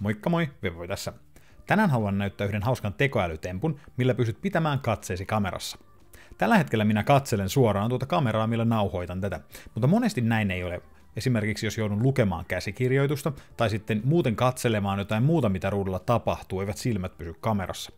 Moikka moi, Vevo tässä. Tänään haluan näyttää yhden hauskan tekoälytempun, millä pystyt pitämään katseesi kamerassa. Tällä hetkellä minä katselen suoraan tuota kameraa, millä nauhoitan tätä, mutta monesti näin ei ole. Esimerkiksi jos joudun lukemaan käsikirjoitusta tai sitten muuten katselemaan jotain muuta, mitä ruudulla tapahtuu, eivät silmät pysy kamerassa.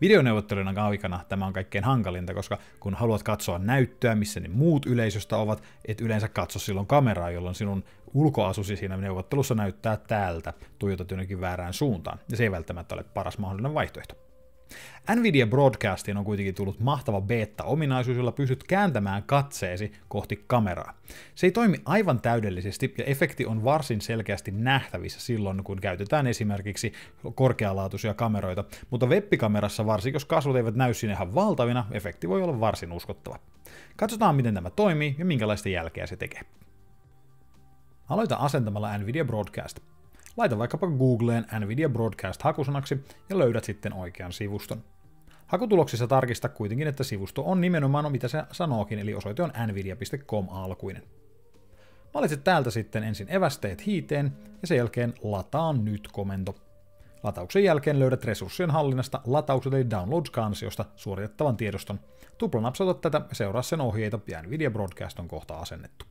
Videoneuvottelujen aikana tämä on kaikkein hankalinta, koska kun haluat katsoa näyttöä, missä ne muut yleisöstä ovat, et yleensä katso silloin kameraa, jolloin sinun ulkoasusi siinä neuvottelussa näyttää täältä, tuijotat jonnekin väärään suuntaan, ja se ei välttämättä ole paras mahdollinen vaihtoehto. Nvidia Broadcastiin on kuitenkin tullut mahtava beta-ominaisuus, jolla pystyt kääntämään katseesi kohti kameraa. Se ei toimi aivan täydellisesti ja efekti on varsin selkeästi nähtävissä silloin, kun käytetään esimerkiksi korkealaatuisia kameroita, mutta webbikamerassa varsinkin, jos kasvot eivät näy sinne ihan valtavina, efekti voi olla varsin uskottava. Katsotaan, miten tämä toimii ja minkälaista jälkeä se tekee. Aloita asentamalla Nvidia Broadcast. Laita vaikkapa Googleen Nvidia Broadcast-hakusanaksi ja löydät sitten oikean sivuston. Hakutuloksissa tarkista kuitenkin, että sivusto on nimenomaan mitä se sanookin, eli osoite on nvidia.com alkuinen. Valitset täältä sitten ensin evästeet hiiteen ja sen jälkeen lataa nyt komento. Latauksen jälkeen löydät resurssien hallinnasta lataukset eli downloads-kansiosta suoritettavan tiedoston. Tuplanapsauta tätä ja seuraa sen ohjeita ja Nvidia Broadcast on kohta asennettu.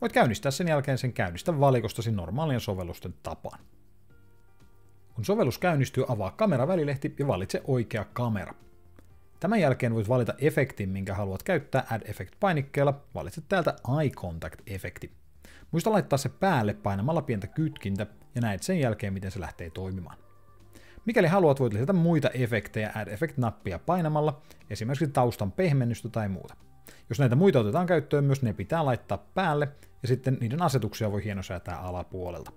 Voit käynnistää sen jälkeen sen käynnistä valikostasi normaalien sovellusten tapaan. Kun sovellus käynnistyy, avaa kameravälilehti ja valitse oikea kamera. Tämän jälkeen voit valita efektin, minkä haluat käyttää Add Effect-painikkeella. Valitse täältä Eye Contact-efekti. Muista laittaa se päälle painamalla pientä kytkintä ja näet sen jälkeen, miten se lähtee toimimaan. Mikäli haluat, voit lisätä muita efektejä Add Effect-nappia painamalla, esimerkiksi taustan pehmennystä tai muuta. Jos näitä muita otetaan käyttöön, myös ne pitää laittaa päälle, ja sitten niiden asetuksia voi hienosäätää alapuolelta.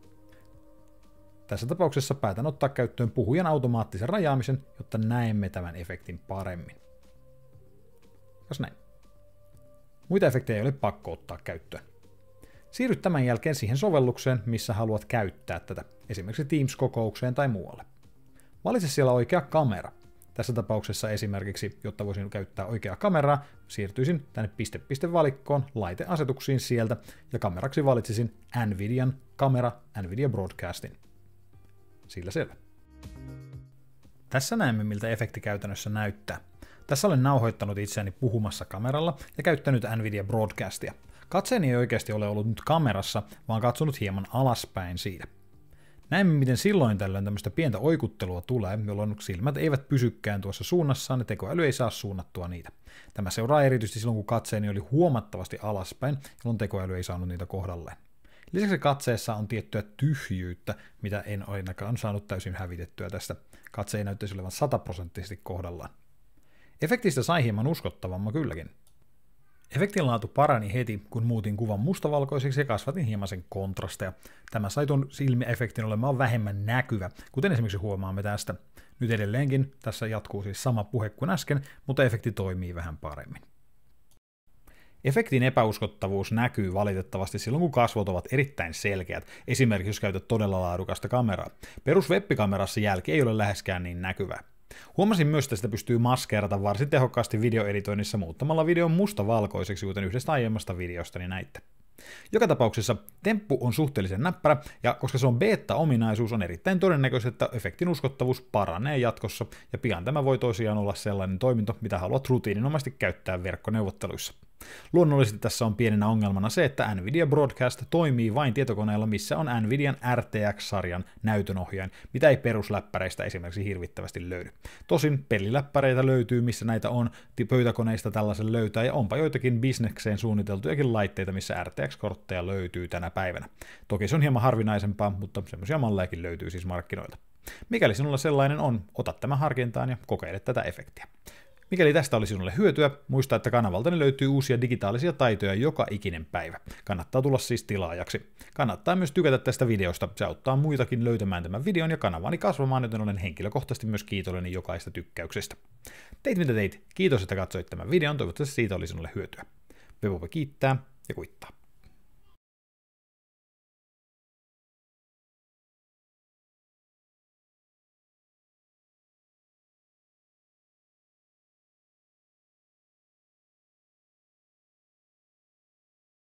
Tässä tapauksessa päätän ottaa käyttöön puhujan automaattisen rajaamisen, jotta näemme tämän efektin paremmin. Jos näin. Muita efektejä ei ole pakko ottaa käyttöön. Siirry tämän jälkeen siihen sovellukseen, missä haluat käyttää tätä, esimerkiksi Teams-kokoukseen tai muualle. Valitse siellä oikea kamera – tässä tapauksessa esimerkiksi, jotta voisin käyttää oikeaa kameraa, siirtyisin tänne piste-piste-valikkoon laiteasetuksiin sieltä ja kameraksi valitsisin Nvidian kamera Nvidia Broadcastin. Sillä selvä. Tässä näemme, miltä efekti käytännössä näyttää. Tässä olen nauhoittanut itseäni puhumassa kameralla ja käyttänyt Nvidia Broadcastia. Katseeni ei oikeasti ole ollut nyt kamerassa, vaan katsonut hieman alaspäin siitä. Näemme, miten silloin tällöin tämmöistä pientä oikuttelua tulee, jolloin silmät eivät pysykään tuossa suunnassaan ja tekoäly ei saa suunnattua niitä. Tämä seuraa erityisesti silloin, kun katseeni oli huomattavasti alaspäin, jolloin tekoäly ei saanut niitä kohdalleen. Lisäksi katseessa on tiettyä tyhjyyttä, mitä en ainakaan saanut täysin hävitettyä tästä. Katse ei näyttäisi olevan sataprosenttisesti kohdallaan. Efektistä sai hieman uskottavamma kylläkin. Efektin laatu parani heti, kun muutin kuvan mustavalkoiseksi ja kasvatin hieman sen kontrasteja. Tämä sai tuon silmiefektin olemaan vähemmän näkyvä, kuten esimerkiksi huomaamme tästä. Nyt edelleenkin tässä jatkuu siis sama puhe kuin äsken, mutta efekti toimii vähän paremmin. Efektin epäuskottavuus näkyy valitettavasti silloin, kun kasvot ovat erittäin selkeät, esimerkiksi jos käytät todella laadukasta kameraa. Perus webbikamerassa jälki ei ole läheskään niin näkyvä. Huomasin myös, että sitä pystyy maskeerata varsin tehokkaasti videoeditoinnissa muuttamalla videon mustavalkoiseksi, kuten yhdestä aiemmasta videosta niin näitte. Joka tapauksessa temppu on suhteellisen näppärä, ja koska se on beta-ominaisuus, on erittäin todennäköistä, että efektin uskottavuus paranee jatkossa, ja pian tämä voi tosiaan olla sellainen toiminto, mitä haluat rutiininomaisesti käyttää verkkoneuvotteluissa. Luonnollisesti tässä on pienenä ongelmana se, että Nvidia Broadcast toimii vain tietokoneella, missä on Nvidian RTX-sarjan näytönohjain, mitä ei perusläppäreistä esimerkiksi hirvittävästi löydy. Tosin peliläppäreitä löytyy, missä näitä on, pöytäkoneista tällaisen löytää, ja onpa joitakin bisnekseen suunniteltujakin laitteita, missä RTX-kortteja löytyy tänä päivänä. Toki se on hieman harvinaisempaa, mutta semmoisia mallejakin löytyy siis markkinoilta. Mikäli sinulla sellainen on, ota tämä harkintaan ja kokeile tätä efektiä. Mikäli tästä oli sinulle hyötyä, muista, että kanavaltani löytyy uusia digitaalisia taitoja joka ikinen päivä. Kannattaa tulla siis tilaajaksi. Kannattaa myös tykätä tästä videosta, se auttaa muitakin löytämään tämän videon ja kanavani kasvamaan, joten olen henkilökohtaisesti myös kiitollinen jokaista tykkäyksestä. Teit mitä teit, kiitos että katsoit tämän videon, toivottavasti siitä oli sinulle hyötyä. Vepopa kiittää ja kuittaa.